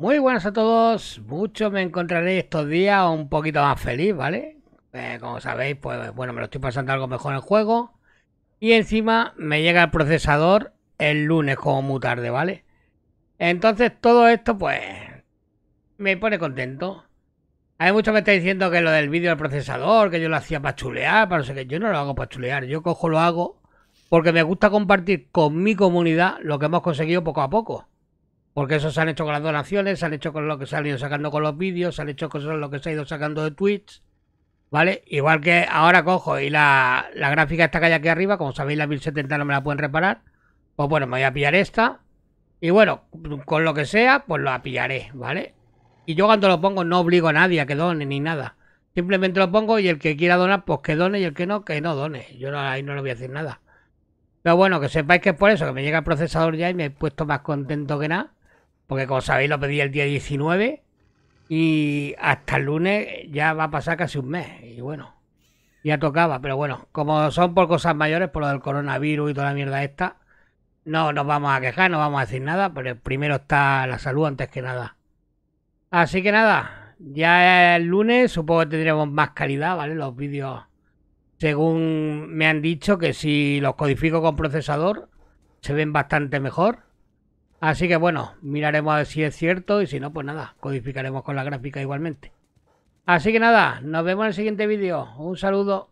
Muy buenas a todos, muchos me encontraréis estos días un poquito más feliz, ¿vale? Eh, como sabéis, pues bueno, me lo estoy pasando algo mejor en el juego. Y encima me llega el procesador el lunes como muy tarde, ¿vale? Entonces todo esto pues me pone contento. Hay muchos que están diciendo que lo del vídeo del procesador, que yo lo hacía para chulear, para no sé qué. Yo no lo hago para chulear, yo cojo, lo hago porque me gusta compartir con mi comunidad lo que hemos conseguido poco a poco. Porque eso se han hecho con las donaciones, se han hecho con lo que se han ido sacando con los vídeos, se han hecho con lo que se ha ido sacando de Twitch. ¿Vale? Igual que ahora cojo y la, gráfica está que hay aquí arriba, como sabéis la 1070 no me la pueden reparar. Pues bueno, me voy a pillar esta. Y bueno, con lo que sea, pues la pillaré, ¿vale? Y yo cuando lo pongo no obligo a nadie a que done ni nada. Simplemente lo pongo y el que quiera donar, pues que done y el que no, que no done. Yo ahí no le voy a decir nada. Pero bueno, que sepáis que es por eso, que me llega el procesador ya y me he puesto más contento que nada porque como sabéis lo pedí el día 19 y hasta el lunes ya va a pasar casi un mes. Y bueno, ya tocaba, pero bueno, como son por cosas mayores, por lo del coronavirus y toda la mierda esta, no nos vamos a quejar, no vamos a decir nada, pero primero está la salud antes que nada. Así que nada, ya el lunes supongo que tendremos más calidad, ¿vale? Los vídeos, según me han dicho, que si los codifico con procesador, se ven bastante mejor. Así que bueno, miraremos a ver si es cierto y si no, pues nada, codificaremos con la gráfica igualmente. Así que nada, nos vemos en el siguiente vídeo. Un saludo.